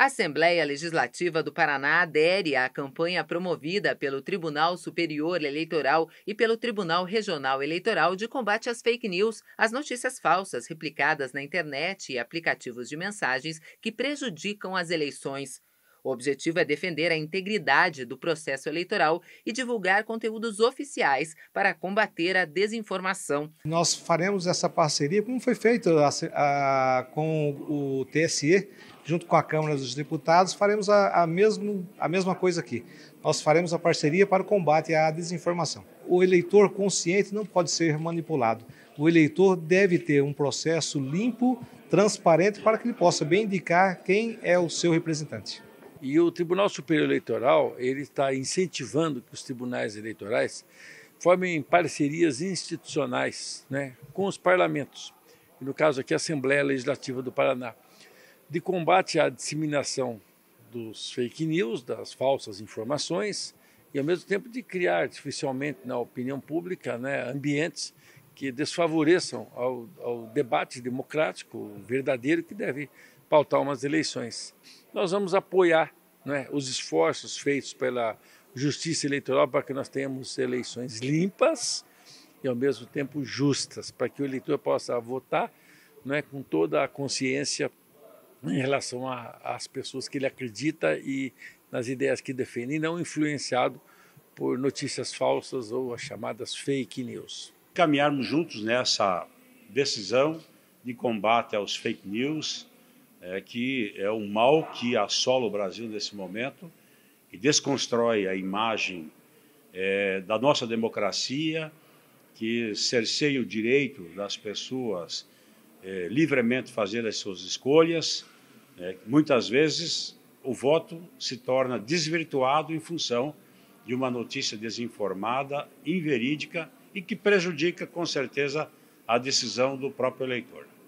A Assembleia Legislativa do Paraná adere à campanha promovida pelo Tribunal Superior Eleitoral e pelo Tribunal Regional Eleitoral de combate às fake news, às notícias falsas replicadas na internet e aplicativos de mensagens que prejudicam as eleições. O objetivo é defender a integridade do processo eleitoral e divulgar conteúdos oficiais para combater a desinformação. Nós faremos essa parceria, como foi feito a, a, com o TSE, junto com a Câmara dos Deputados, faremos a, a, mesmo, a mesma coisa aqui. Nós faremos a parceria para o combate à desinformação. O eleitor consciente não pode ser manipulado. O eleitor deve ter um processo limpo, transparente, para que ele possa bem indicar quem é o seu representante. E o Tribunal Superior Eleitoral ele está incentivando que os tribunais eleitorais formem parcerias institucionais né, com os parlamentos, no caso aqui a Assembleia Legislativa do Paraná, de combate à disseminação dos fake news, das falsas informações, e ao mesmo tempo de criar artificialmente na opinião pública né, ambientes que desfavoreçam ao, ao debate democrático verdadeiro que deve pautar umas eleições nós vamos apoiar né, os esforços feitos pela justiça eleitoral para que nós tenhamos eleições limpas e, ao mesmo tempo, justas, para que o eleitor possa votar né, com toda a consciência em relação às pessoas que ele acredita e nas ideias que defende, e não influenciado por notícias falsas ou as chamadas fake news. Caminharmos juntos nessa decisão de combate aos fake news é, que é um mal que assola o Brasil nesse momento e desconstrói a imagem é, da nossa democracia, que cerceia o direito das pessoas é, livremente fazer as suas escolhas. É, muitas vezes o voto se torna desvirtuado em função de uma notícia desinformada, inverídica e que prejudica, com certeza, a decisão do próprio eleitor.